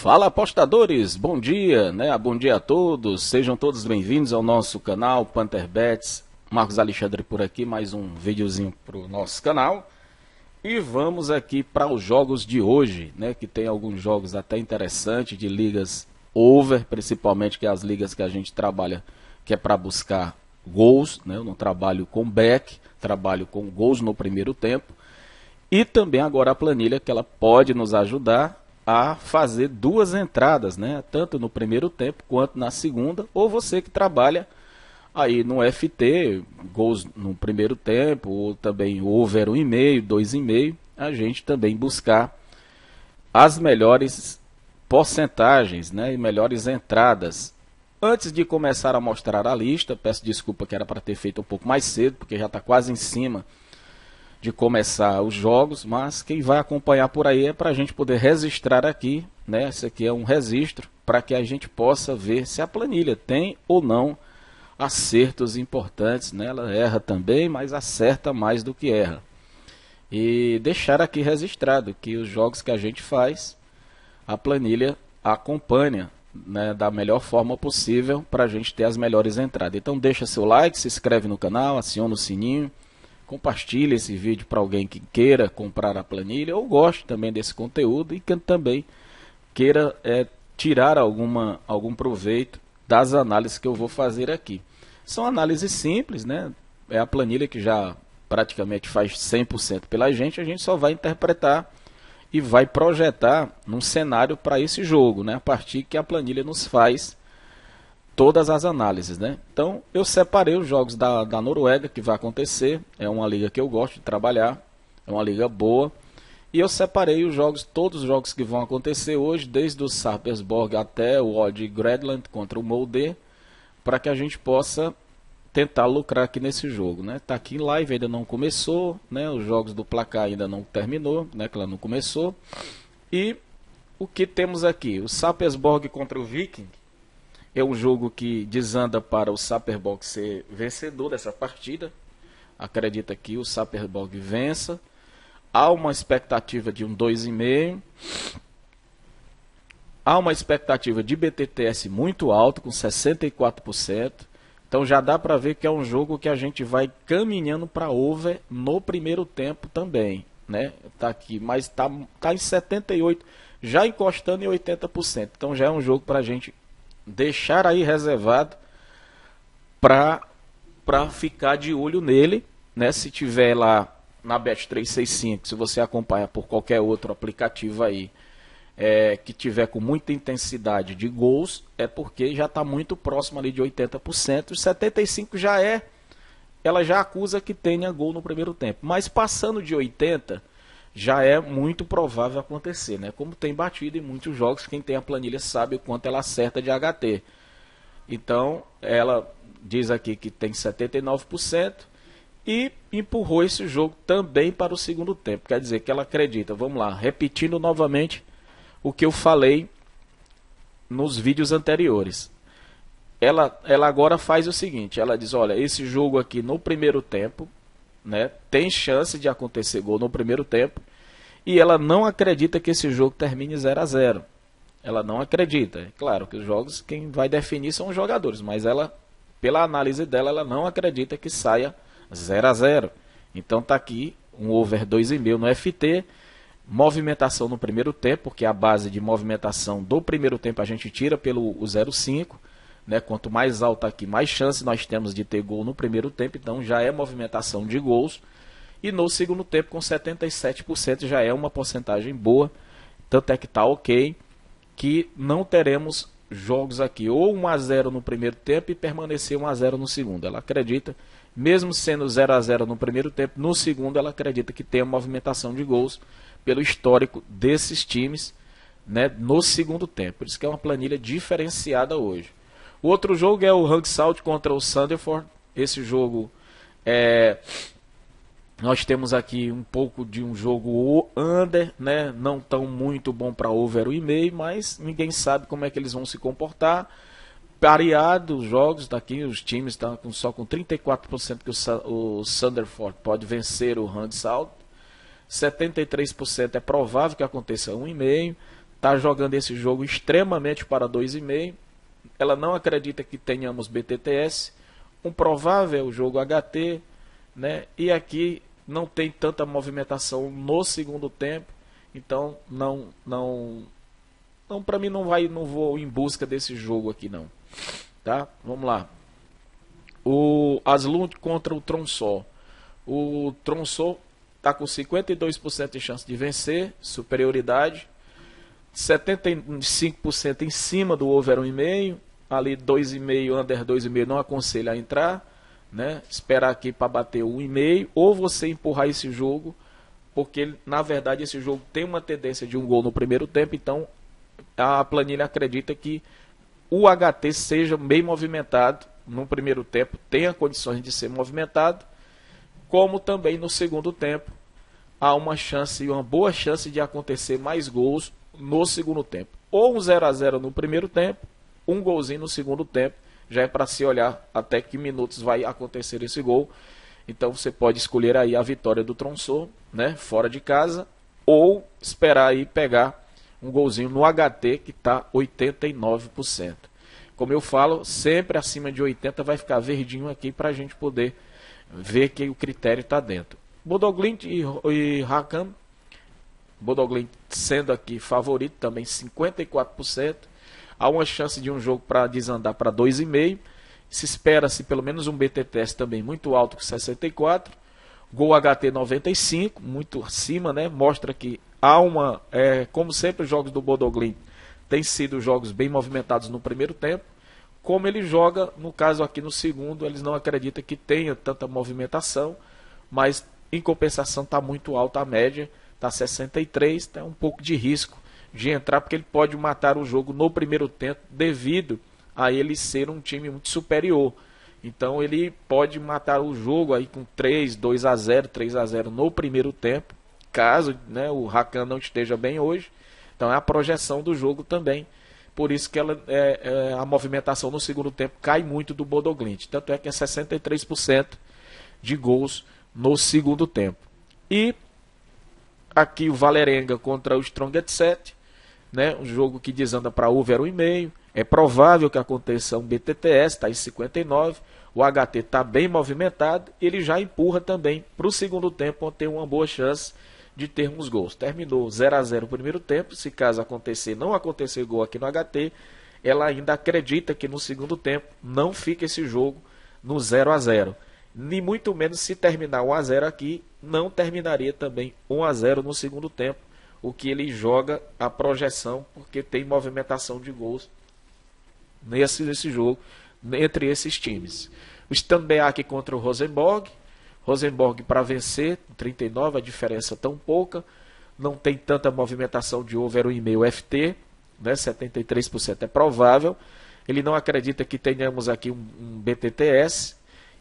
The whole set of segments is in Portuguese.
Fala apostadores, bom dia, né? Bom dia a todos. Sejam todos bem-vindos ao nosso canal Panther Bets. Marcos Alexandre por aqui, mais um videozinho pro nosso canal. E vamos aqui para os jogos de hoje, né? Que tem alguns jogos até interessantes de ligas over, principalmente que é as ligas que a gente trabalha, que é para buscar gols, né? Eu não trabalho com back, trabalho com gols no primeiro tempo. E também agora a planilha que ela pode nos ajudar a fazer duas entradas, né? Tanto no primeiro tempo quanto na segunda, ou você que trabalha aí no FT, gols no primeiro tempo, ou também over e meio, a gente também buscar as melhores porcentagens, né, e melhores entradas. Antes de começar a mostrar a lista, peço desculpa que era para ter feito um pouco mais cedo, porque já está quase em cima de começar os jogos, mas quem vai acompanhar por aí é para a gente poder registrar aqui, né? Esse aqui é um registro para que a gente possa ver se a planilha tem ou não acertos importantes, né? Ela erra também, mas acerta mais do que erra. E deixar aqui registrado que os jogos que a gente faz, a planilha acompanha né, da melhor forma possível para a gente ter as melhores entradas. Então deixa seu like, se inscreve no canal, aciona o sininho compartilhe esse vídeo para alguém que queira comprar a planilha ou goste também desse conteúdo e que também queira é, tirar alguma, algum proveito das análises que eu vou fazer aqui. São análises simples, né? É a planilha que já praticamente faz 100% pela gente, a gente só vai interpretar e vai projetar num cenário para esse jogo, né? A partir que a planilha nos faz todas as análises, né? Então eu separei os jogos da, da Noruega que vai acontecer, é uma liga que eu gosto de trabalhar, é uma liga boa. E eu separei os jogos, todos os jogos que vão acontecer hoje, desde o Sarpsborg até o Odd Gradland contra o Molde, para que a gente possa tentar lucrar aqui nesse jogo, né? Tá aqui em live, ainda não começou, né? Os jogos do placar ainda não terminou, né? Que ela não começou. E o que temos aqui? O Sapesborg contra o Viking é um jogo que desanda para o Saperbog ser vencedor dessa partida. Acredita que o Saperbog vença. Há uma expectativa de um 2,5. Há uma expectativa de BTTS muito alto, com 64%. Então já dá para ver que é um jogo que a gente vai caminhando para over no primeiro tempo também, né? Tá aqui, mas tá, tá em 78, já encostando em 80%. Então já é um jogo para a gente deixar aí reservado para para ficar de olho nele, né? Se tiver lá na Bet 365, se você acompanha por qualquer outro aplicativo aí é, que tiver com muita intensidade de gols, é porque já está muito próximo ali de 80%. 75 já é, ela já acusa que tenha gol no primeiro tempo. Mas passando de 80, já é muito provável acontecer, né? Como tem batido em muitos jogos, quem tem a planilha sabe o quanto ela acerta de HT. Então, ela diz aqui que tem 79% e empurrou esse jogo também para o segundo tempo. Quer dizer que ela acredita. Vamos lá, repetindo novamente o que eu falei nos vídeos anteriores. Ela, ela agora faz o seguinte: ela diz, olha, esse jogo aqui no primeiro tempo né? Tem chance de acontecer gol no primeiro tempo e ela não acredita que esse jogo termine 0 a 0. Ela não acredita. É claro que os jogos quem vai definir são os jogadores, mas ela pela análise dela ela não acredita que saia 0 a 0. Então tá aqui um over 2,5 no FT, movimentação no primeiro tempo, porque é a base de movimentação do primeiro tempo a gente tira pelo 0,5 né? Quanto mais alta aqui, mais chance nós temos de ter gol no primeiro tempo, então já é movimentação de gols. E no segundo tempo, com 77%, já é uma porcentagem boa. Tanto é que está ok que não teremos jogos aqui ou 1 a 0 no primeiro tempo e permanecer 1 a 0 no segundo. Ela acredita, mesmo sendo 0 a 0 no primeiro tempo, no segundo ela acredita que tem movimentação de gols pelo histórico desses times, né, no segundo tempo. Por isso que é uma planilha diferenciada hoje. O outro jogo é o Hangsout contra o Sanderford. Esse jogo é nós temos aqui um pouco de um jogo under, né? Não tão muito bom para over e meio, mas ninguém sabe como é que eles vão se comportar. Pareado os jogos daqui, tá os times estão tá com, só com 34% que o, o Sunderford pode vencer o Handsalt. 73% é provável que aconteça 1,5. Está jogando esse jogo extremamente para 2,5 ela não acredita que tenhamos BTTS, um provável jogo HT, né? E aqui não tem tanta movimentação no segundo tempo, então não não não para mim não vai não vou em busca desse jogo aqui não. Tá? Vamos lá. O Aslund contra o Tronsol. O Tronsol está com 52% de chance de vencer, superioridade, 75% em cima do over 1,5, ali 2,5, under 2,5 não aconselho a entrar, né? Esperar aqui para bater 1,5 ou você empurrar esse jogo, porque na verdade esse jogo tem uma tendência de um gol no primeiro tempo, então a planilha acredita que o HT seja bem movimentado no primeiro tempo, tenha condições de ser movimentado, como também no segundo tempo há uma chance, uma boa chance de acontecer mais gols no segundo tempo. Ou um 0 a 0 no primeiro tempo, um golzinho no segundo tempo, já é para se olhar até que minutos vai acontecer esse gol. Então você pode escolher aí a vitória do Tronsor, né, fora de casa, ou esperar aí pegar um golzinho no HT que está 89%. Como eu falo, sempre acima de 80 vai ficar verdinho aqui para a gente poder ver que o critério está dentro. Bodoglint e, e Hakan Bodoglin sendo aqui favorito também 54%. Há uma chance de um jogo para desandar para 2,5. Se espera-se pelo menos um BTTS também muito alto com 64. Gol HT 95, muito acima, né? Mostra que há uma. É, como sempre, os jogos do Bodoglin têm sido jogos bem movimentados no primeiro tempo. Como ele joga, no caso aqui no segundo, eles não acreditam que tenha tanta movimentação, mas em compensação está muito alta a média está 63, tem um pouco de risco de entrar, porque ele pode matar o jogo no primeiro tempo devido a ele ser um time muito superior. Então ele pode matar o jogo aí com 3, 2 a 0, 3 a 0 no primeiro tempo, caso né, o Rakan não esteja bem hoje. Então é a projeção do jogo também. Por isso que ela, é, é, a movimentação no segundo tempo cai muito do Bodoglint. Tanto é que é 63% de gols no segundo tempo. E Aqui o Valerenga contra o Strong 7, né? um jogo que desanda para over 1,5. É provável que aconteça um BTTS, está em 59. O HT está bem movimentado, ele já empurra também para o segundo tempo, onde tem uma boa chance de termos gols. Terminou 0 a 0 o primeiro tempo. Se caso acontecer, não acontecer gol aqui no HT, ela ainda acredita que no segundo tempo não fica esse jogo no 0 a 0 nem muito menos se terminar 1 a 0 aqui, não terminaria também 1 a 0 no segundo tempo, o que ele joga a projeção porque tem movimentação de gols nesse, nesse jogo entre esses times. O Stanbeak contra o Rosenborg, Rosenborg para vencer, 39, a diferença tão pouca, não tem tanta movimentação de over 1,5 FT, né? 73% é provável. Ele não acredita que tenhamos aqui um, um BTTS,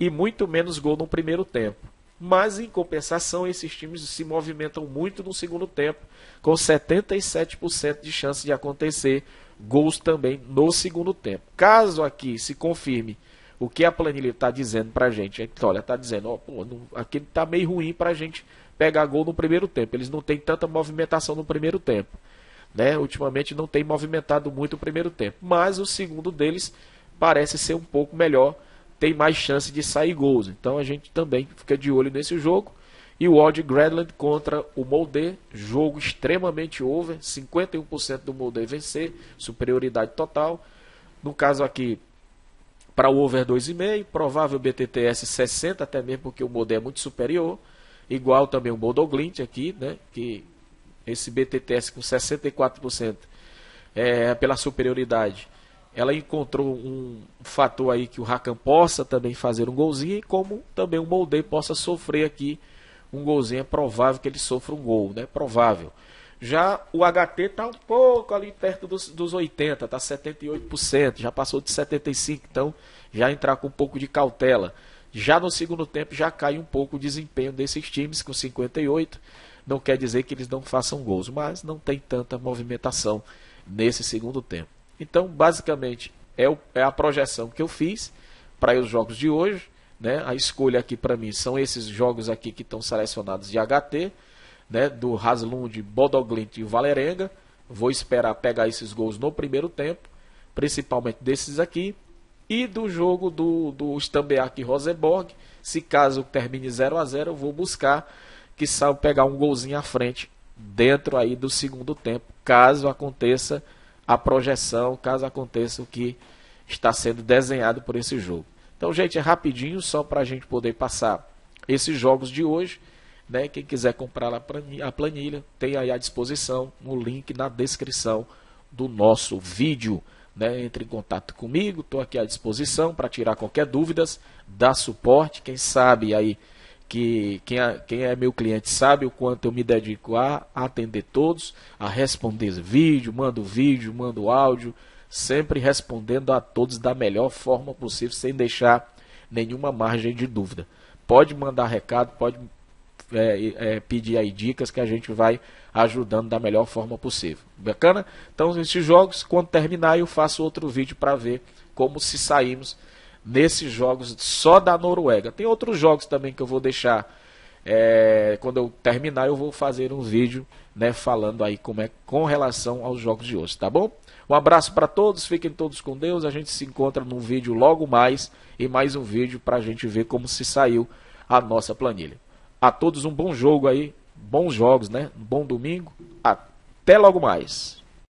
e muito menos gol no primeiro tempo. Mas, em compensação, esses times se movimentam muito no segundo tempo, com 77% de chance de acontecer gols também no segundo tempo. Caso aqui se confirme o que a planilha está dizendo para a gente, olha, está dizendo, ó, pô, não, aqui está meio ruim para a gente pegar gol no primeiro tempo. Eles não têm tanta movimentação no primeiro tempo. Né? Ultimamente não tem movimentado muito o primeiro tempo. Mas o segundo deles parece ser um pouco melhor tem mais chance de sair gols. Então a gente também fica de olho nesse jogo. E o odd Gradland contra o Molde, jogo extremamente over, 51% do Molde vencer, superioridade total. No caso aqui, para o over 2,5, provável BTTS 60, até mesmo porque o Molde é muito superior. Igual também o Moldoglint aqui, né, que esse BTTS com 64% é, pela superioridade ela encontrou um fator aí que o Rakan possa também fazer um golzinho e como também o Molde possa sofrer aqui um golzinho. É provável que ele sofra um gol, né? Provável. Já o HT está um pouco ali perto dos, dos 80, está 78%, já passou de 75%, então já entrar com um pouco de cautela. Já no segundo tempo já cai um pouco o desempenho desses times com 58%, não quer dizer que eles não façam gols, mas não tem tanta movimentação nesse segundo tempo. Então, basicamente, é, o, é a projeção que eu fiz para os jogos de hoje. Né? A escolha aqui para mim são esses jogos aqui que estão selecionados de HT, né? do Haslund, Bodoglint e Valerenga. Vou esperar pegar esses gols no primeiro tempo, principalmente desses aqui. E do jogo do, do Stambeak e Rosenborg, se caso termine 0 a 0 eu vou buscar que saia pegar um golzinho à frente dentro aí do segundo tempo, caso aconteça a projeção caso aconteça o que está sendo desenhado por esse jogo. Então, gente, é rapidinho só para a gente poder passar esses jogos de hoje. Né? Quem quiser comprar a planilha, tem aí à disposição um link na descrição do nosso vídeo. Né? Entre em contato comigo, estou aqui à disposição para tirar qualquer dúvidas, dar suporte. Quem sabe aí que quem é, quem é, meu cliente sabe o quanto eu me dedico a atender todos, a responder vídeo, mando vídeo, mando áudio, sempre respondendo a todos da melhor forma possível, sem deixar nenhuma margem de dúvida. Pode mandar recado, pode é, é, pedir aí dicas que a gente vai ajudando da melhor forma possível. Bacana? Então, esses jogos, quando terminar, eu faço outro vídeo para ver como se saímos nesses jogos só da Noruega. Tem outros jogos também que eu vou deixar. É, quando eu terminar, eu vou fazer um vídeo né, falando aí como é com relação aos jogos de hoje, tá bom? Um abraço para todos, fiquem todos com Deus. A gente se encontra num vídeo logo mais e mais um vídeo para a gente ver como se saiu a nossa planilha. A todos um bom jogo aí, bons jogos, né? Um bom domingo. Até logo mais.